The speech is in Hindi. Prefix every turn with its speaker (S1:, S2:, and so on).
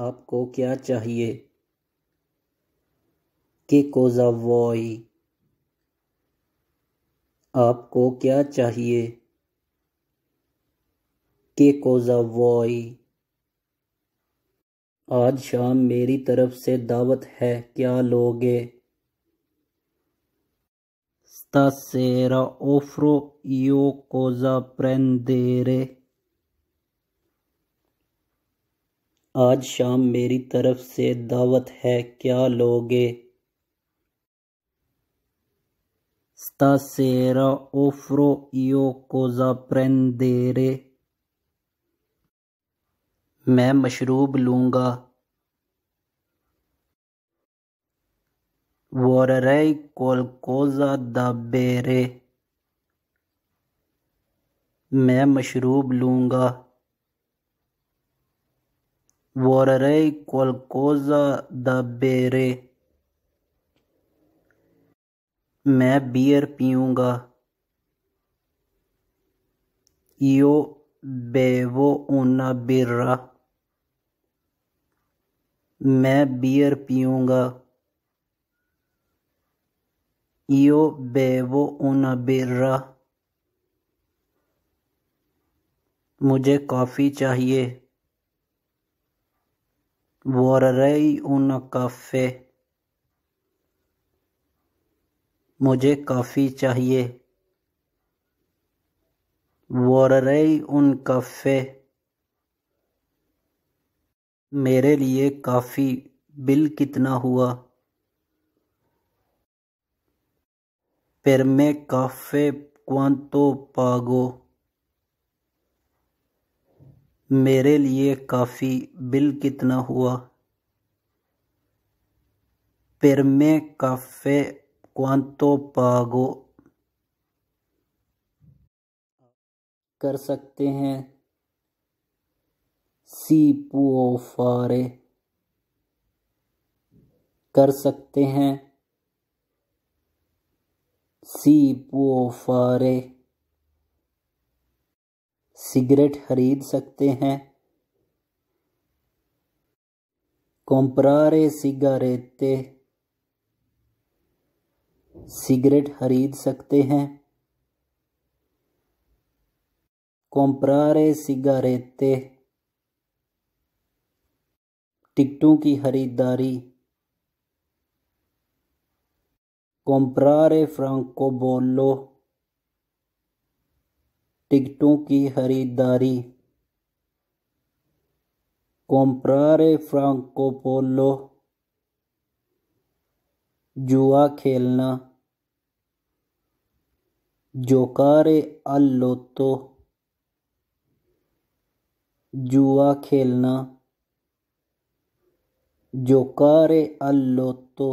S1: आपको क्या चाहिए के कोजा वॉय आपको क्या चाहिए के कोजा वॉय आज शाम मेरी तरफ से दावत है क्या लोगे Stasera offro io cosa prendere. आज शाम मेरी तरफ से दावत है क्या लोगे सेरा ओफ्रो इो कोजा प्रेन देरे मैं मशरूब लूंगा वोरे कोल कोजा दबेरे मैं मशरूब लूंगा Vorrei qualcosa da bere. मैं बियर पीऊँगा io bevo una birra मैं बियर पीऊँगा io bevo una birra मुझे कॉफ़ी चाहिए वोर्रई काफ़े मुझे कॉफी चाहिए उन काफ़े मेरे लिए काफ़ी बिल कितना हुआ per कॉफे caffè quanto पागो मेरे लिए काफ़ी बिल कितना हुआ per me काफ़े quanto पागो कर सकते हैं सी पुओ फारे कर सकते हैं सी पुओ फारे सिगरेट खरीद सकते हैं कॉम्परारे सिगारेते सिगरेट खरीद सकते हैं कॉम्परारे सिगारेते टिकटों की खरीदारी फ्रांको बोलो टिकटों की खरीदारी कोम्प्रारे फ्रांकोपोलो जुआ खेलना जोकारे अलोतो जुआ खेलना जोकारे अलोतो